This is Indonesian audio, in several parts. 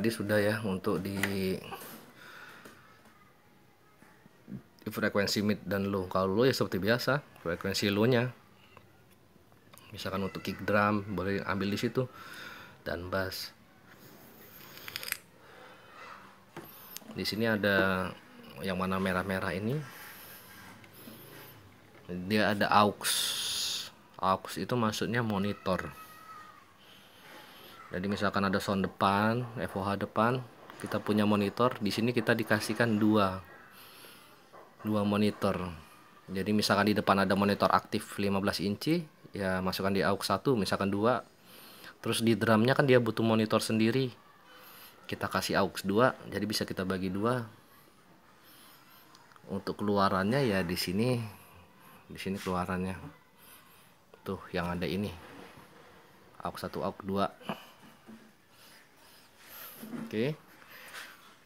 tadi sudah ya untuk di, frekuensi mid dan low kalau low ya seperti biasa frekuensi low nya misalkan untuk kick drum boleh ambil di situ dan bass di sini ada yang mana merah-merah ini dia ada aux aux itu maksudnya monitor jadi misalkan ada sound depan FOH depan kita punya monitor di sini kita dikasihkan dua dua monitor jadi misalkan di depan ada monitor aktif 15 inci ya masukkan di aux 1 misalkan dua. terus di drumnya kan dia butuh monitor sendiri kita kasih aux 2 jadi bisa kita bagi dua untuk keluarannya ya di sini di sini keluarannya tuh yang ada ini aux 1 aux 2 oke okay.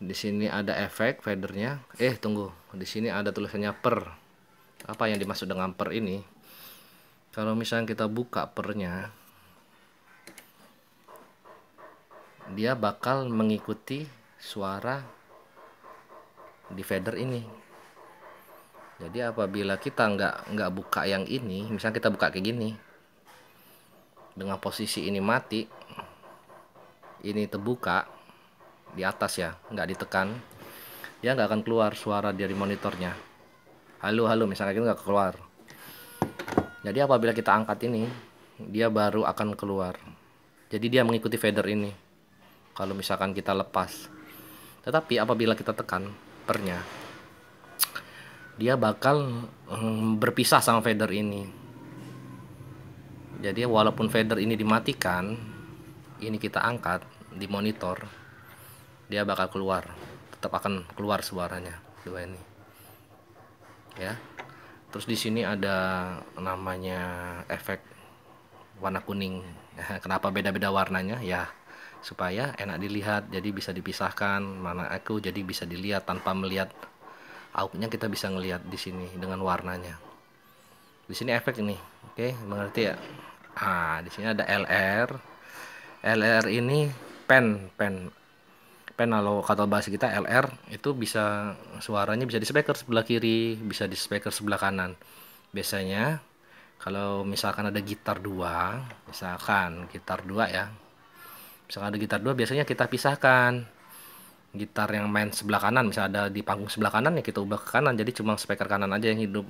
di sini ada efek fadernya eh tunggu di sini ada tulisannya per apa yang dimaksud dengan per ini kalau misalnya kita buka pernya dia bakal mengikuti suara di fader ini jadi apabila kita nggak nggak buka yang ini misalnya kita buka kayak gini dengan posisi ini mati ini terbuka di atas ya nggak ditekan dia nggak akan keluar suara dari monitornya halo halo misalnya gitu nggak keluar jadi apabila kita angkat ini dia baru akan keluar jadi dia mengikuti feather ini kalau misalkan kita lepas tetapi apabila kita tekan pernya dia bakal hmm, berpisah sama feather ini jadi walaupun feather ini dimatikan ini kita angkat di monitor dia bakal keluar tetap akan keluar suaranya dua ini ya terus di sini ada namanya efek warna kuning kenapa beda-beda warnanya ya supaya enak dilihat jadi bisa dipisahkan mana aku jadi bisa dilihat tanpa melihat auknya kita bisa ngelihat di sini dengan warnanya di sini efek ini oke okay, mengerti ya ah di sini ada LR LR ini pen pen pen kalau kata bahasa kita LR itu bisa suaranya bisa di speaker sebelah kiri bisa di speaker sebelah kanan biasanya kalau misalkan ada gitar dua misalkan gitar dua ya misalkan ada gitar dua biasanya kita pisahkan gitar yang main sebelah kanan misal ada di panggung sebelah kanan ya kita ubah ke kanan jadi cuma speaker kanan aja yang hidup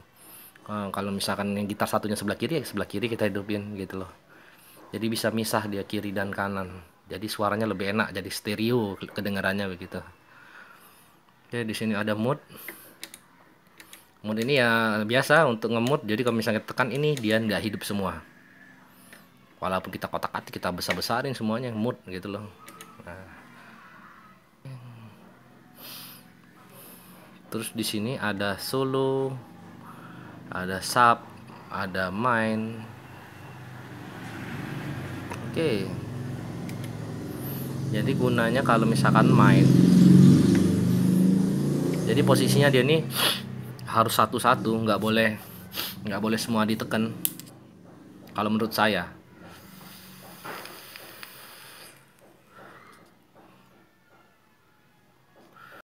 eh, kalau misalkan yang gitar satunya sebelah kiri ya sebelah kiri kita hidupin gitu loh jadi bisa misah dia kiri dan kanan jadi suaranya lebih enak jadi stereo kedengarannya begitu oke di sini ada mood mood ini ya biasa untuk ngemut jadi kalau misalnya tekan ini dia nggak hidup semua walaupun kita kotak atik kita besar besarin semuanya mood gitu loh nah. terus di sini ada solo ada sub ada main oke okay jadi gunanya kalau misalkan main jadi posisinya dia nih harus satu-satu nggak boleh nggak boleh semua ditekan kalau menurut saya